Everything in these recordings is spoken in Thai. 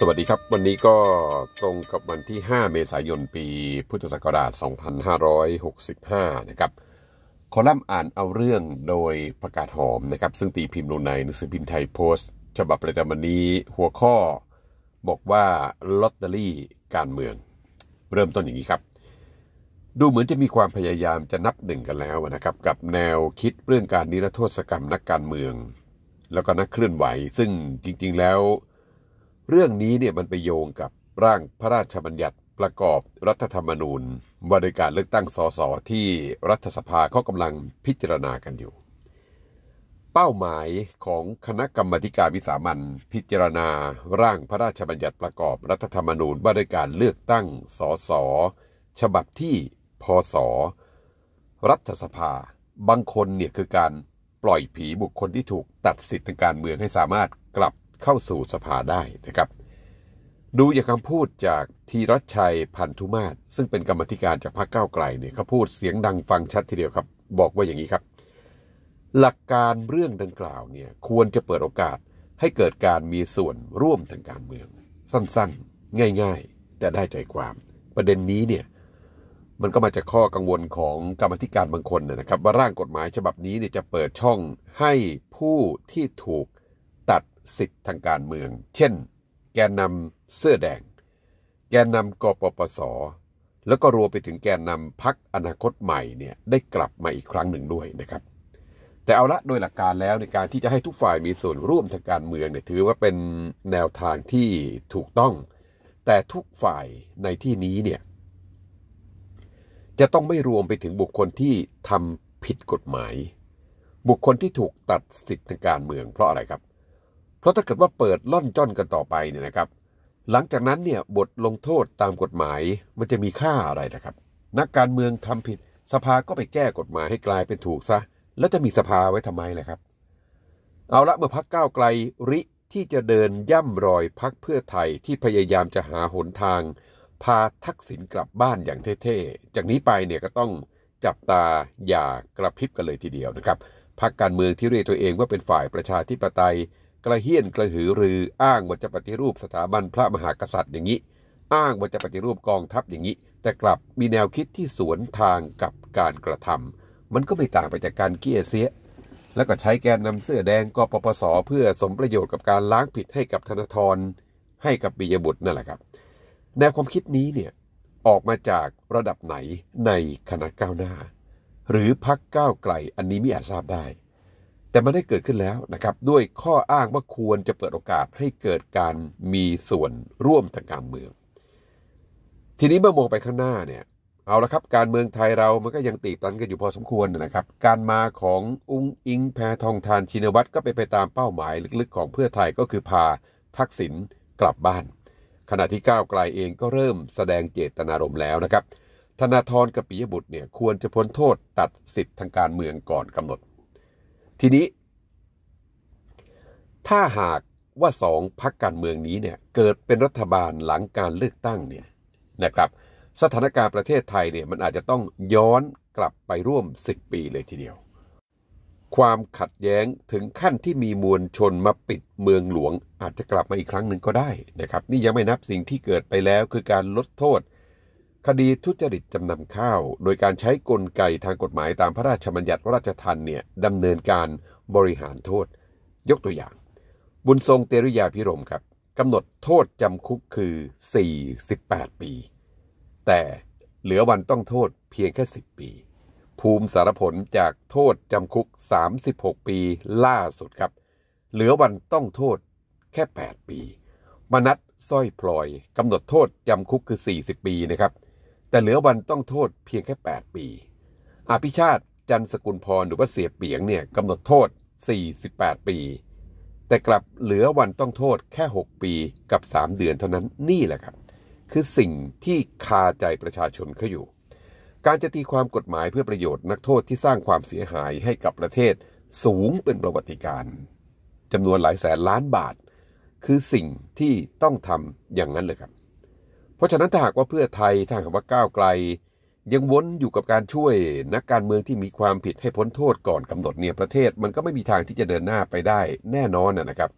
สวัสดีครับ วันนี้ก็ตรงกับวันที่ 5 เมษายน ปี พุทธศักราช 2565 นะครับคอลัมน์อ่านเอาเรื่องโดยประกาศหอมนะครับ ซึ่งตีพิมพ์ลงในหนังสือพิมพ์ไทยโพสต์ ฉบับประจำวันนี้หัวข้อ บอกว่าลอตเตอรี่การเมือง เริ่มต้นอย่างนี้ครับ ดูเหมือนจะมีความพยายามจะนับหนึ่งกันแล้วนะครับ กับแนวคิดเรื่องการนิรโทษกรรมนักการเมือง แล้วก็นักเคลื่อนไหว ซึ่งจริงๆ แล้วเรื่องนี้เนี่ยมันไปโยงกับร่างพระราชบัญญัติประกอบรัฐธรรมนูญว่าด้วยการเลือกตั้งสสที่รัฐสภาเขากำลังพิจารณากันอยู่ เป้าหมายของคณะกรรมการวิสามันพิจารณา ร่างพระราชบัญญัติประกอบรัฐธรรมนูญว่าด้วยการเลือกตั้งสสฉบับที่พศรัฐสภา บางคนเนี่ยคือการปล่อยผีบุคคลที่ถูกตัดสิทธิทางการเมืองให้สามารถกลับเข้าสู่สภาได้นะครับ ดูอย่างคำพูดจากธีรชัยพันธุมาศซึ่งเป็นกรรมธิการจากพรรคก้าวไกลเนี่ยเขาพูดเสียงดังฟังชัดทีเดียวครับ บอกว่าอย่างนี้ครับ หลักการเรื่องดังกล่าวเนี่ยควรจะเปิดโอกาสให้เกิดการมีส่วนร่วมทางการเมือง สั้นๆง่ายๆ แต่ได้ใจความ ประเด็นนี้เนี่ย มันก็มาจากข้อกังวลของกรรมธิการบางคนนะครับว่าร่างกฎหมายฉบับนี้เนี่ยจะเปิดช่องให้ผู้ที่ถูกสิทธิ์ทางการเมือง เช่น แกนนำเสื้อแดง แกนนำกปปส แล้วก็รวมไปถึงแกนนำพักอนาคตใหม่เนี่ยได้กลับมาอีกครั้งหนึ่งด้วยนะครับ แต่เอาละโดยหลักการแล้วในการที่จะให้ทุกฝ่ายมีส่วนร่วมทางการเมืองเนี่ยถือว่าเป็นแนวทางที่ถูกต้อง แต่ทุกฝ่ายในที่นี้เนี่ยจะต้องไม่รวมไปถึงบุคคลที่ทำผิดกฎหมาย บุคคลที่ถูกตัดสิทธิทางการเมืองเพราะอะไรครับเพราะถ้าเกิดว่าเปิดล่อนจ้อนกันต่อไปเนี่ยนะครับ หลังจากนั้นเนี่ยบทลงโทษตามกฎหมายมันจะมีค่าอะไรนะครับ นักการเมืองทำผิด สภาก็ไปแก้กฎหมายให้กลายเป็นถูกซะ แล้วจะมีสภาไว้ทำไมล่ะครับ เอาละเมื่อพักก้าวไกลริที่จะเดินย่ำรอยพักเพื่อไทยที่พยายามจะหาหนทาง พาทักษิณกลับบ้านอย่างเท่ๆ จากนี้ไปเนี่ยก็ต้องจับตาอย่ากระพริบกันเลยทีเดียวนะครับ พักการเมืองที่เรียกตัวเองว่าเป็นฝ่ายประชาธิปไตยกระเฮี้ยนกระหือรืออ้างว่าจะปฏิรูปสถาบันพระมหากษัตริย์อย่างนี้อ้างว่าจะปฏิรูปกองทัพอย่างนี้ แต่กลับมีแนวคิดที่สวนทางกับการกระทำ มันก็ไม่ต่างไปจากการเกี้ยเสียแล้วก็ใช้แกนนำเสื้อแดงกปปสเพื่อสมประโยชน์กับการล้างผิดให้กับธนาธรให้กับปิยบุตรนั่นแหละครับแนวความคิดนี้เนี่ยออกมาจากระดับไหนในคณะก้าวหน้า หรือพักก้าวไกลอันนี้ไม่อาจทราบได้แต่มันได้เกิดขึ้นแล้วนะครับด้วยข้ออ้างว่าควรจะเปิดโอกาสให้เกิดการมีส่วนร่วมทางการเมือง ทีนี้เมื่อมองไปข้างหน้าเนี่ยเอาละครับ การเมืองไทยเรามันก็ยังตีตันกันอยู่พอสมควรนะครับ การมาของ อุ้งอิงแพทองทานชินวัตรก็ไปไปตามเป้าหมายลึกๆ ของเพื่อไทยก็คือพาทักษิณกลับบ้าน ขณะที่ก้าวไกลเองก็เริ่มแสดงเจตนารมณ์แล้วนะครับธนาธรกับปิยบุตรเนี่ยควรจะพ้นโทษตัดสิทธิ์ทางการเมืองก่อนกำหนดทีนี้ ถ้าหากว่าสองพักการเมืองนี้เนี่ยเกิดเป็นรัฐบาลหลังการเลือกตั้งเนี่ยนะครับสถานการณ์ประเทศไทยเนี่ยมันอาจจะต้องย้อนกลับไปร่วม 10 ปีเลยทีเดียว ความขัดแย้งถึงขั้นที่มีมวลชนมาปิดเมืองหลวง อาจจะกลับมาอีกครั้งหนึ่งก็ได้นะครับนี่ยังไม่นับสิ่งที่เกิดไปแล้วคือการลดโทษคดีทุจริตจำนำข้าว โดยการใช้กลไกทางกฎหมายตามพระราชบัญญัติราชทันเนี่ยดำเนินการบริหารโทษ ยกตัวอย่าง บุญทรงเตรุยาพิรมครับกำหนดโทษจำคุกคือ 48 ปี แต่เหลือวันต้องโทษเพียงแค่ 10 ปี ภูมิสารผลจากโทษจำคุก 36 ปีล่าสุดครับ เหลือวันต้องโทษแค่ 8 ปี มนัดสร้อยพลอยกำหนดโทษจำคุกคือ 40 ปีนะครับแต่เหลือวันต้องโทษเพียงแค่ 8 ปี อภิชาติจันสกุลพรหรือว่าเสียเปียงเนี่ยกำหนดโทษ 48 ปี แต่กลับเหลือวันต้องโทษแค่ 6 ปีกับ 3 เดือนเท่านั้นนี่แหละครับ คือสิ่งที่คาใจประชาชนเขาอยู่ การจะตีความกฎหมายเพื่อประโยชน์นักโทษที่สร้างความเสียหายให้กับประเทศสูงเป็นประวัติการจำนวนหลายแสนล้านบาท คือสิ่งที่ต้องทำอย่างนั้นเลยครับเพราะฉะนั้นถ้าหากว่าเพื่อไทยถ้าหากว่าก้าวไกล ยังวนอยู่กับการช่วยนักการเมืองที่มีความผิดให้พ้นโทษก่อน กำหนดเนี่ยประเทศมันก็ไม่มีทางที่จะเดินหน้าไปได้แน่นอนนะครับ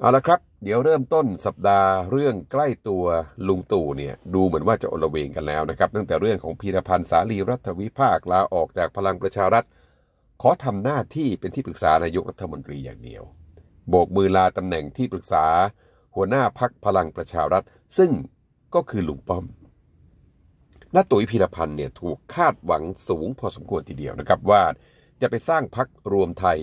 เอาละครับเดี๋ยวเริ่มต้นสัปดาห์เรื่องใกล้ตัวลุงตู่เนี่ยดูเหมือนว่าจะอลเวงกันแล้วนะครับตั้งแต่เรื่องของ พีรพันธ์สาลีรัฐวิภาคลาออกจากพลังประชารัฐ ขอทำหน้าที่เป็นที่ปรึกษานายกรัฐมนตรีอย่างเดียว โบกมือลาตำแหน่งที่ปรึกษา หัวหน้าพักพลังประชารัฐ ซึ่งก็คือ ลุงป้อมนาตุ๋ยพีรพันธ์เนี่ยถูกคาดหวังสูงพอสมควรทีเดียวนะครับว่าจะไปสร้างพักรวมไทย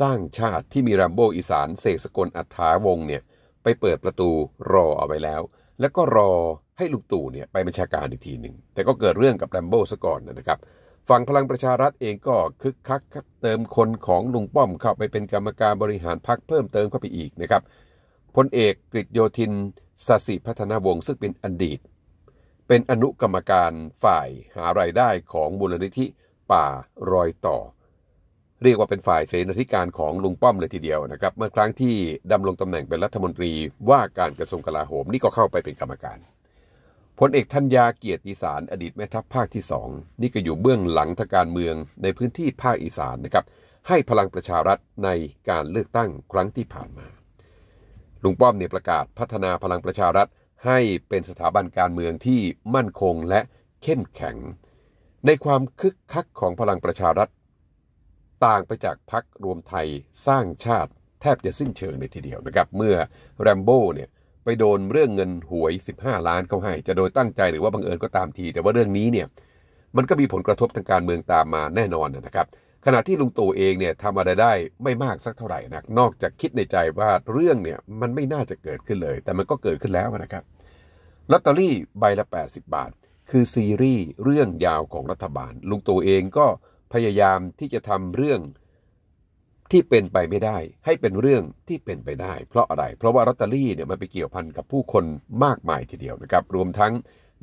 สร้างชาติที่มีรัมโบอีสานเสกสกลอัฐาวงเนี่ยไปเปิดประตูรอเอาไว้แล้ว แล้วก็รอให้ลุงตู่เนี่ยไปบัญชาการอีกทีหนึ่งแต่ก็เกิดเรื่องกับรัมโบซะก่อนนะครับ ฝั่งพลังประชารัฐเองก็ คึกคักเติมคนของลุงป้อมเข้าไปเป็นกรรมการบริหารพักเพิ่มเติมเข้าไปอีกนะครับพลเอกกฤษโยธินสสิพัฒนาวงศ์ซึ่งเป็นอดีตเป็นอนุกรรมการฝ่ายหาไรายได้ของมูลนิธิป่ารอยต่อ เรียกว่าเป็นฝ่ายเสนาธิการของลุงป้อมเลยทีเดียวนะครับเมื่อครั้งที่ดำรงตำแหน่งเป็นรัฐมนตรีว่าการกระทรวงกลาโหมนี่ก็เข้าไปเป็นกรรมการพลเอกธัญญาเกียรติสารอดีตแม่ทัพภาคที่สองนี่ก็อยู่เบื้องหลังทางการเมืองในพื้นที่ภาคอีสานนะครับให้พลังประชารัฐในการเลือกตั้งครั้งที่ผ่านมาลุงป้อมเนี่ยประกาศพัฒนาพลังประชารัฐ ให้เป็นสถาบันการเมืองที่มั่นคงและเข้มแข็ง ในความคึกคักของพลังประชารัฐ ต่างไปจากพักรวมไทยสร้างชาติแทบจะสิ้นเชิงเลยทีเดียวนะครับเมื่อแรมโบ้เนี่ยไปโดนเรื่องเงินหวย 15 ล้านเขาให้ จะโดยตั้งใจหรือว่าบังเอิญก็ตามที แต่ว่าเรื่องนี้เนี่ยมันก็มีผลกระทบทางการเมืองตามมาแน่นอนนะครับขณะที่ลุงตู่เองเนี่ยทำอะไรได้ไม่มากสักเท่าไหร่นักนอกจากคิดในใจว่าเรื่องเนี่ยมันไม่น่าจะเกิดขึ้นเลย แต่มันก็เกิดขึ้นแล้วนะครับลอตเตอรี่ใบละ 80 บาท คือซีรีส์เรื่องยาวของรัฐบาลลุงตู่เองก็พยายามที่จะทำเรื่องที่เป็นไปไม่ได้ ให้เป็นเรื่องที่เป็นไปได้ เพราะอะไร เพราะว่าลอตเตอรี่เนี่ยมันไปเกี่ยวพันกับผู้คนมากมายทีเดียวนะครับ รวมทั้ง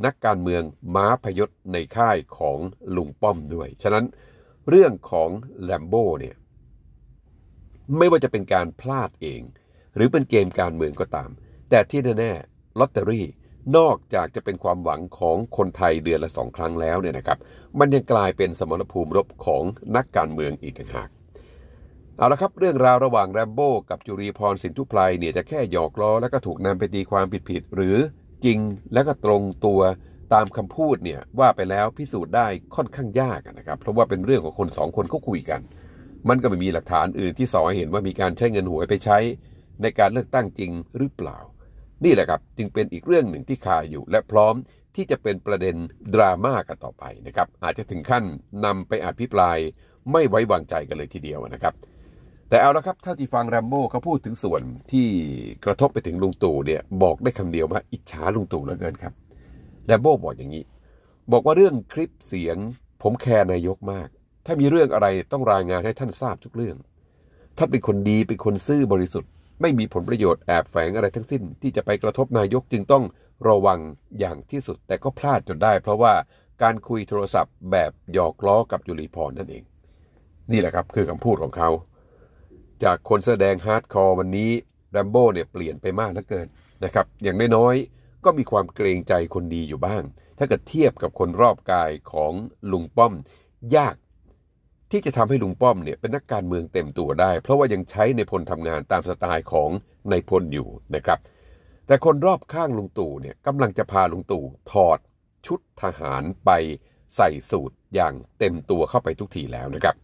นักการเมืองม้าพยศในค่ายของลุงป้อมด้วยฉะนั้นเรื่องของแลมโบ้เนี่ย ไม่ว่าจะเป็นการพลาดเอง หรือเป็นเกมการเมืองก็ตาม แต่ที่แน่ๆลอตเตอรี่นอกจากจะเป็นความหวังของคนไทยเดือนละสองครั้งแล้วเนี่ยนะครับมันยังกลายเป็นสมรภูมิรบของนักการเมืองอีกต่างหากเอาละครับเรื่องราวระหว่างแรมโบ้กับจุรีพรสินทุพลเนี่ยจะแค่หยอกล้อแล้วก็ถูกนำไปตีความผิด ๆ หรือจริงแล้วก็ตรงตัวตามคำพูดเนี่ยว่าไปแล้วพิสูจน์ได้ค่อนข้างยากนะครับ เพราะว่าเป็นเรื่องของคนสองคนเขาคุยกัน มันก็ไม่มีหลักฐานอื่นที่สอเห็นว่ามีการใช้เงินหวยไปใช้ในการเลือกตั้งจริงหรือเปล่า นี่แหละครับจึงเป็นอีกเรื่องหนึ่งที่คาอยู่ และพร้อมที่จะเป็นประเด็นดราม่ากันต่อไปนะครับอาจจะถึงขั้นนำไปอภิปรายไม่ไว้วางใจกันเลยทีเดียวนะครับแต่เอาละครับถ้าที่ฟังแรมโบ้เขาพูดถึงส่วนที่กระทบไปถึงลุงตู่เนี่ยบอกได้คำเดียวว่าอิจฉาลุงตู่เหลือเกินครับแลมโบ้บอกอย่างนี้ บอกว่าเรื่องคลิปเสียงผมแคร์นายกมาก ถ้ามีเรื่องอะไรต้องรายงานให้ท่านทราบทุกเรื่องท่านเป็นคนดีเป็นคนซื่อบริสุทธิ์ไม่มีผลประโยชน์แอบแฝงอะไรทั้งสิ้นที่จะไปกระทบนายกจึงต้องระวังอย่างที่สุด แต่ก็พลาดจนได้ เพราะว่าการคุยโทรศัพท์แบบหยอกล้อกับยุริพรนั่นเอง นี่แหละครับคือคำพูดของเขา จากคนแสดงฮาร์ดคอร์วันนี้แรมโบ้เนี่ยเปลี่ยนไปมากเหลือเกินนะครับอย่างน้อยก็มีความเกรงใจคนดีอยู่บ้าง ถ้าเกิดเทียบกับคนรอบกายของลุงป้อม ยากที่จะทำให้ลุงป้อมเนี่ยเป็นนักการเมืองเต็มตัวได้ เพราะว่ายังใช้ในพลทำงานตามสไตล์ของในพลอยู่นะครับ แต่คนรอบข้างลุงตู่เนี่ยกำลังจะพาลุงตู่ถอดชุดทหารไปใส่สูตรอย่างเต็มตัวเข้าไปทุกทีแล้วนะครับ